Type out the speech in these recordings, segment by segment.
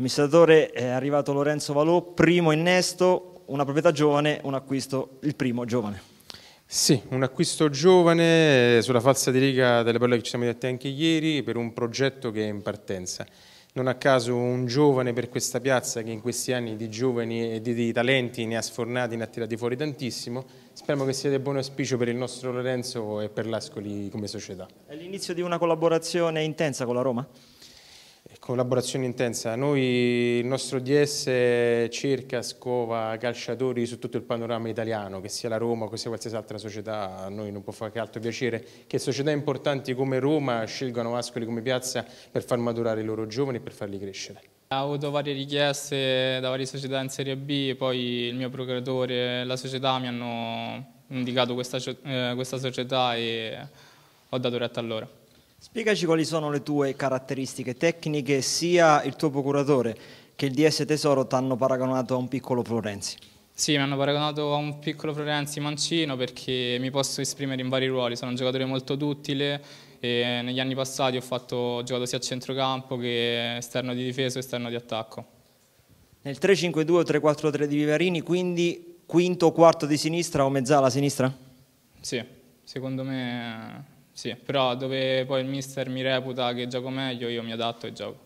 amministratore è arrivato Lorenzo Valò, primo innesto, una proprietà giovane, un acquisto, il primo giovane. Sì, un acquisto giovane eh, sulla falsa di riga delle parole che ci siamo dette anche ieri per un progetto che è in partenza. Non a caso un giovane per questa piazza che in questi anni di giovani e di, di talenti ne ha sfornati, ne ha tirati fuori tantissimo. Speriamo che sia di buon auspicio per il nostro Lorenzo e per l'Ascoli come società. È l'inizio di una collaborazione intensa con la Roma? collaborazione intensa. Noi, il nostro DS cerca, scova calciatori su tutto il panorama italiano, che sia la Roma o qualsiasi altra società, a noi non può fare che altro piacere che società importanti come Roma scelgano Ascoli come piazza per far maturare i loro giovani e per farli crescere. Ho avuto varie richieste da varie società in Serie B, poi il mio procuratore e la società mi hanno indicato questa, eh, questa società e ho dato retta a loro. Spiegaci quali sono le tue caratteristiche tecniche, sia il tuo procuratore che il DS Tesoro ti hanno paragonato a un piccolo Florenzi. Sì, mi hanno paragonato a un piccolo Florenzi Mancino perché mi posso esprimere in vari ruoli, sono un giocatore molto duttile e negli anni passati ho, fatto, ho giocato sia a centrocampo che esterno di difesa e esterno di attacco. Nel 3-5-2 o 3-4-3 di Vivarini, quindi quinto o quarto di sinistra o mezzala sinistra? Sì, secondo me sì, però dove poi il mister mi reputa che gioco meglio, io mi adatto e gioco.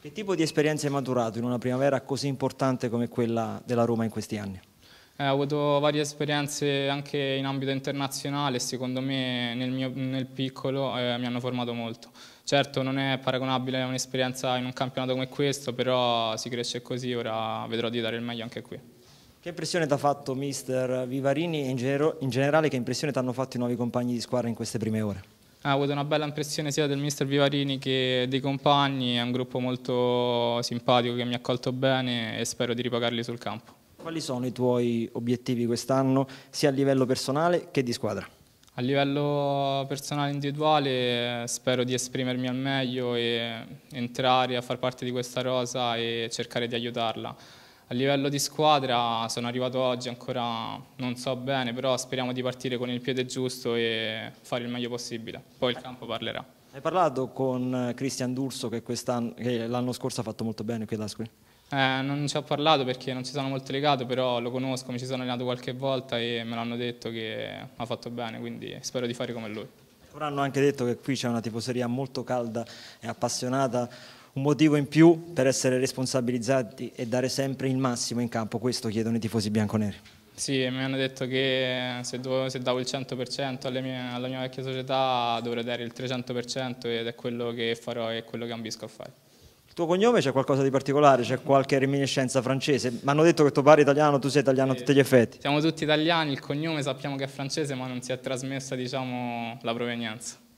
Che tipo di esperienze hai maturato in una primavera così importante come quella della Roma in questi anni? Eh, ho avuto varie esperienze anche in ambito internazionale e secondo me nel, mio, nel piccolo eh, mi hanno formato molto. Certo non è paragonabile a un'esperienza in un campionato come questo, però si cresce così, ora vedrò di dare il meglio anche qui. Che impressione ti ha fatto mister Vivarini e in, gener in generale che impressione ti hanno fatto i nuovi compagni di squadra in queste prime ore? Ha ah, avuto una bella impressione sia del mister Vivarini che dei compagni, è un gruppo molto simpatico che mi ha accolto bene e spero di ripagarli sul campo. Quali sono i tuoi obiettivi quest'anno sia a livello personale che di squadra? A livello personale e individuale spero di esprimermi al meglio e entrare a far parte di questa rosa e cercare di aiutarla a livello di squadra sono arrivato oggi ancora non so bene, però speriamo di partire con il piede giusto e fare il meglio possibile. Poi il campo parlerà. Hai parlato con eh, Cristian D'Urso che, che l'anno scorso ha fatto molto bene qui ad Ascoli? Eh, non ci ho parlato perché non ci sono molto legato, però lo conosco, mi ci sono allenato qualche volta e me l'hanno detto che ha fatto bene, quindi spero di fare come lui. Ora hanno anche detto che qui c'è una tifoseria molto calda e appassionata un motivo in più per essere responsabilizzati e dare sempre il massimo in campo, questo chiedono i tifosi bianconeri. Sì, mi hanno detto che se, do, se davo il 100% mie, alla mia vecchia società dovrei dare il 300% ed è quello che farò e quello che ambisco a fare. Il tuo cognome c'è qualcosa di particolare, c'è qualche reminiscenza francese? Mi hanno detto che tuo padre è italiano, tu sei italiano a tutti gli effetti. Siamo tutti italiani, il cognome sappiamo che è francese ma non si è trasmessa diciamo, la provenienza.